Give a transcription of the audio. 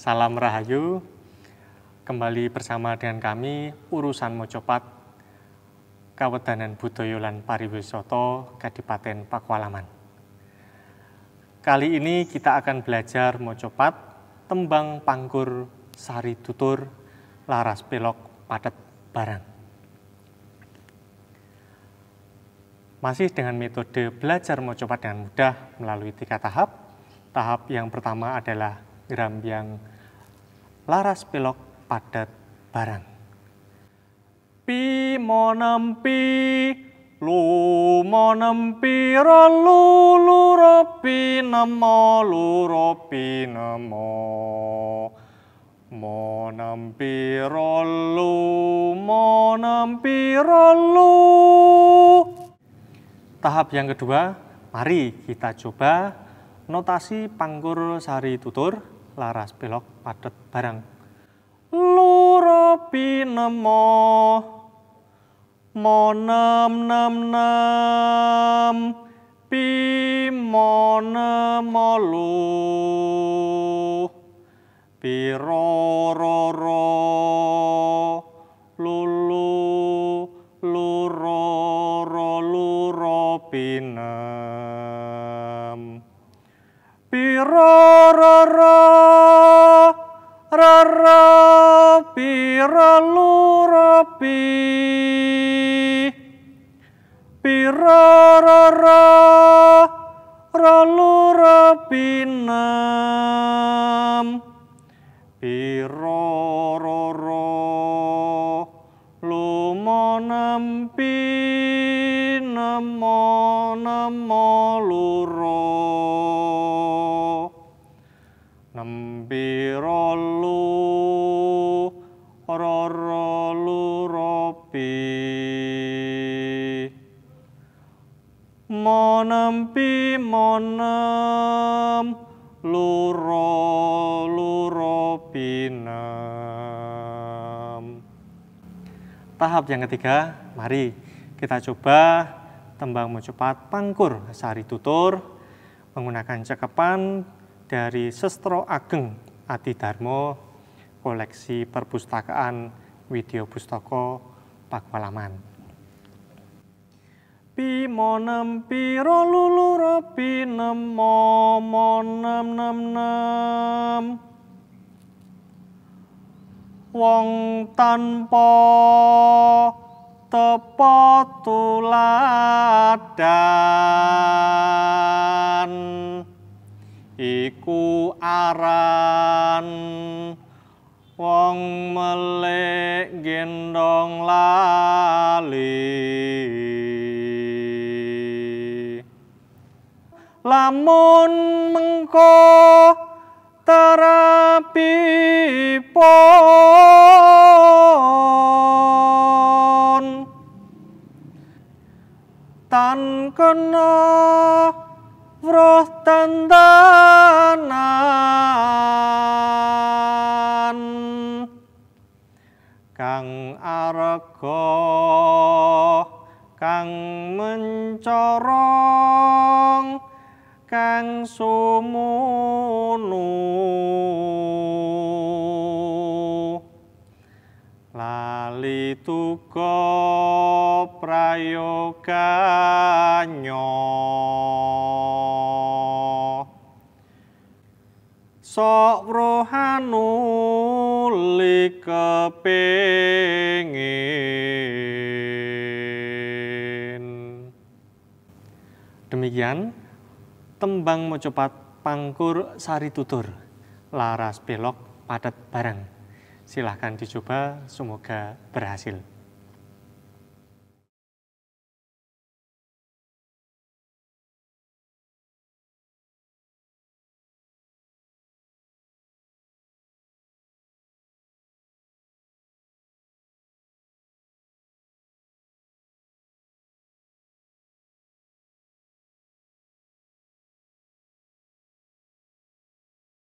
Salam Rahayu, kembali bersama dengan kami urusan Mojopat, Kawedanan Budoyolan Pariwisoto, Pariwisata Kadipaten Pakualaman. Kali ini kita akan belajar Mojopat, tembang pangkur, sari tutur, laras pelok, padat barang. Masih dengan metode belajar Mojopat dengan mudah melalui tiga tahap. Tahap yang pertama adalah gram yang laras pilok padat barang. Pi monempi lu monempi rolu ropi nemo ropi nemo monempi rolu monempi rolu Tahap yang kedua, mari kita coba notasi panggur sari tutur laras belok padet barang loro pinemo monem nem nem lu lu ro ro lu ro pinem Piro ro ro ra ra piro lu ro pi piro ro ro ro lu ro pi nam piro ro ro lu mo nam pi namo namo lu ro monem pi monem luro luro pinem. Tahap yang ketiga, mari kita coba tembang mencepat pangkur sari tutur menggunakan cekapan dari Sestro Ageng Adi Darmo koleksi perpustakaan Video Pustoko Pakualaman. pi mo nem pi ro Nemo lu ro pi mo nem nem nem wong tanpa tepo tuladan iku aran wong melek gendong lali lamun mengko terapi pon tan kena roh tandanan kang arga kang mencorong kang sumunu lali tuga prayoganya sok rohanuli kepengin demikian tembang mocopat pangkur sari tutur, laras belok padat barang. Silahkan dicoba, semoga berhasil.